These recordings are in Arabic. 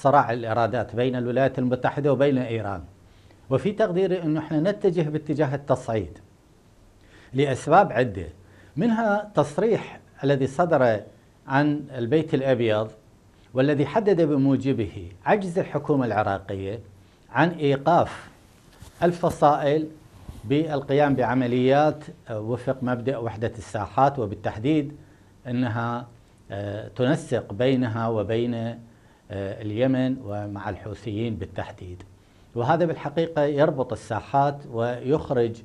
صراع الإرادات بين الولايات المتحدة وبين إيران وفي تقديري أنه احنا نتجه باتجاه التصعيد لأسباب عدة منها تصريح الذي صدر عن البيت الأبيض والذي حدد بموجبه عجز الحكومة العراقية عن إيقاف الفصائل بالقيام بعمليات وفق مبدأ وحدة الساحات وبالتحديد أنها آه، تنسق بينها وبين آه، اليمن ومع الحوثيين بالتحديد وهذا بالحقيقة يربط الساحات ويخرج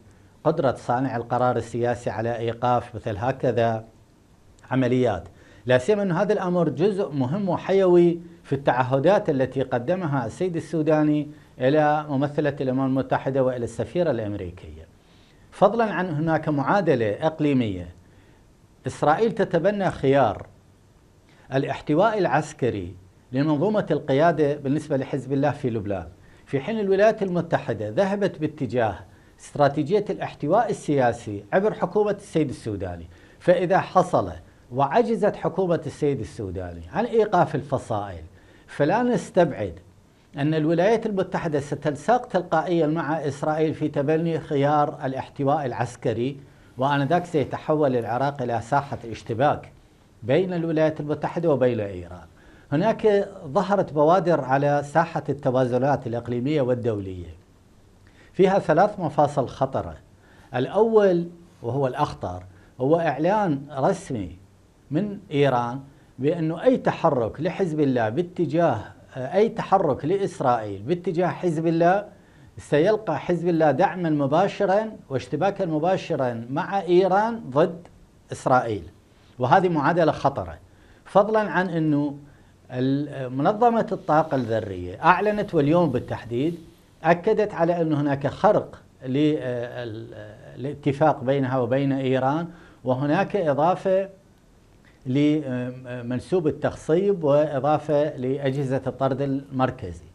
قدرة صانع القرار السياسي على إيقاف مثل هكذا عمليات لا سيما أن هذا الأمر جزء مهم وحيوي في التعهدات التي قدمها السيد السوداني إلى ممثلة الأمم المتحدة وإلى السفيرة الأمريكية فضلا عن هناك معادلة إقليمية إسرائيل تتبنى خيار الاحتواء العسكري لمنظومة القيادة بالنسبة لحزب الله في لبنان في حين الولايات المتحدة ذهبت باتجاه استراتيجية الاحتواء السياسي عبر حكومة السيد السوداني فإذا حصل وعجزت حكومة السيد السوداني عن إيقاف الفصائل فلا نستبعد أن الولايات المتحدة ستلساق تلقائيا مع إسرائيل في تبني خيار الاحتواء العسكري وآنذاك سيتحول العراق إلى ساحة اشتباك بين الولايات المتحدة وبين إيران هناك ظهرت بوادر على ساحة التوازنات الإقليمية والدولية فيها ثلاث مفاصل خطرة الأول وهو الأخطر هو إعلان رسمي من إيران بأنه أي تحرك لحزب الله باتجاه أي تحرك لإسرائيل باتجاه حزب الله سيلقى حزب الله دعما مباشرا واشتباكا مباشرا مع إيران ضد إسرائيل وهذه معادلة خطرة فضلا عن أنه منظمة الطاقة الذرية أعلنت واليوم بالتحديد أكدت على أن هناك خرق للاتفاق بينها وبين إيران وهناك إضافة لمنسوب التخصيب وإضافة لأجهزة الطرد المركزي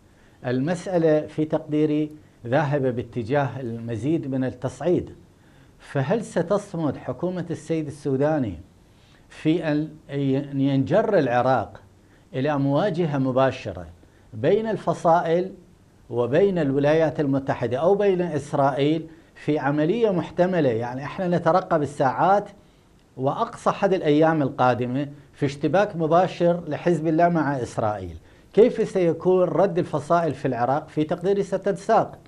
المسألة في تقديري ذاهبة باتجاه المزيد من التصعيد فهل ستصمد حكومة السيد السوداني في أن ينجر العراق إلى مواجهة مباشرة بين الفصائل وبين الولايات المتحدة أو بين إسرائيل في عملية محتملة يعني احنا نترقب الساعات وأقصى حد الأيام القادمة في اشتباك مباشر لحزب الله مع إسرائيل كيف سيكون رد الفصائل في العراق في تقديري ستنساق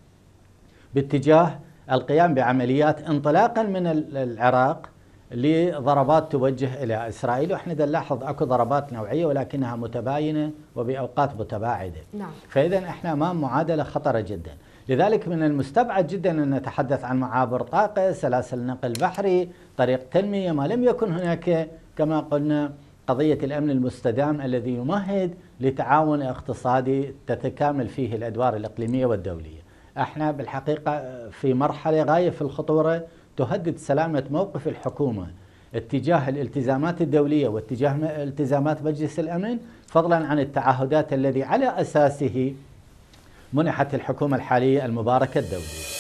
باتجاه القيام بعمليات انطلاقا من العراق لضربات توجه الى اسرائيل واحنا نلاحظ اكو ضربات نوعيه ولكنها متباينه وباوقات متباعده. نعم. فاذا احنا امام معادله خطره جدا، لذلك من المستبعد جدا ان نتحدث عن معابر طاقه، سلاسل نقل بحري، طريق تنميه ما لم يكن هناك كما قلنا قضيه الامن المستدام الذي يمهد لتعاون اقتصادي تتكامل فيه الادوار الاقليميه والدوليه. احنا بالحقيقه في مرحله غايه في الخطوره تهدد سلامة موقف الحكومة اتجاه الالتزامات الدولية واتجاه التزامات مجلس الأمن فضلا عن التعهدات الذي على أساسه منحت الحكومة الحالية المباركة الدولية